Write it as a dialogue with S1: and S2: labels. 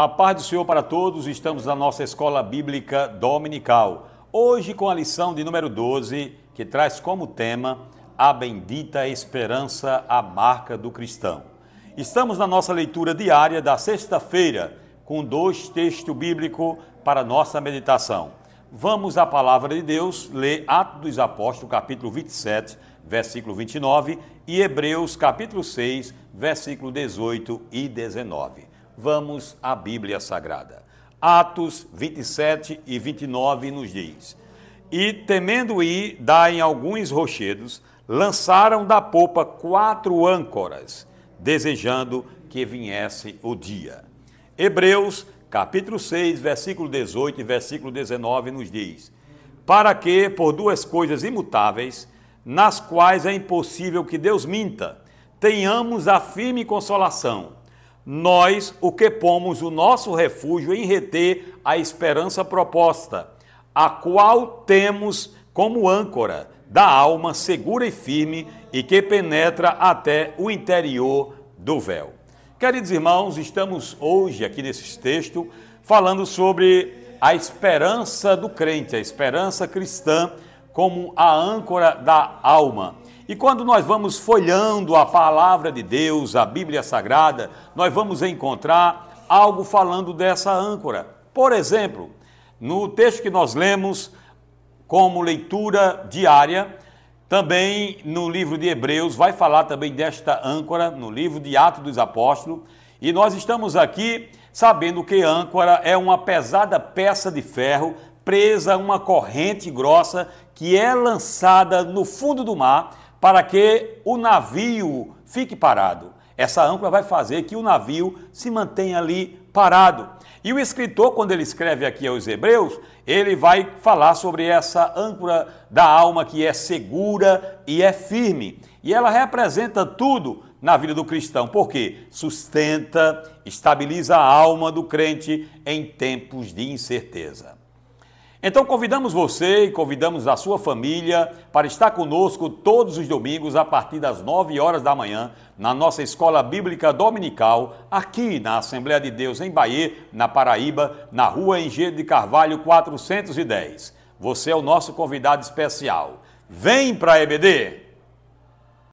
S1: A paz do Senhor para todos, estamos na nossa escola bíblica dominical. Hoje, com a lição de número 12, que traz como tema a bendita esperança, a marca do cristão. Estamos na nossa leitura diária da sexta-feira, com dois textos bíblicos para nossa meditação. Vamos à palavra de Deus, ler Atos dos Apóstolos, capítulo 27, versículo 29, e Hebreus, capítulo 6, versículo 18 e 19 vamos à Bíblia Sagrada. Atos 27 e 29 nos diz: E temendo ir dar em alguns rochedos, lançaram da popa quatro âncoras, desejando que viesse o dia. Hebreus, capítulo 6, versículo 18 e versículo 19 nos diz: Para que, por duas coisas imutáveis, nas quais é impossível que Deus minta, tenhamos a firme consolação nós o que pomos o nosso refúgio em reter a esperança proposta, a qual temos como âncora da alma segura e firme e que penetra até o interior do véu. Queridos irmãos, estamos hoje aqui nesse texto falando sobre a esperança do crente, a esperança cristã como a âncora da alma. E quando nós vamos folhando a palavra de Deus, a Bíblia Sagrada, nós vamos encontrar algo falando dessa âncora. Por exemplo, no texto que nós lemos como leitura diária, também no livro de Hebreus, vai falar também desta âncora, no livro de Atos dos Apóstolos, e nós estamos aqui sabendo que âncora é uma pesada peça de ferro presa a uma corrente grossa que é lançada no fundo do mar para que o navio fique parado. Essa âncora vai fazer que o navio se mantenha ali parado. E o escritor, quando ele escreve aqui aos Hebreus, ele vai falar sobre essa âncora da alma que é segura e é firme. E ela representa tudo na vida do cristão, porque sustenta, estabiliza a alma do crente em tempos de incerteza. Então convidamos você e convidamos a sua família para estar conosco todos os domingos a partir das 9 horas da manhã na nossa Escola Bíblica Dominical, aqui na Assembleia de Deus em Bahia, na Paraíba, na Rua Engenheiro de Carvalho 410. Você é o nosso convidado especial. Vem para a EBD!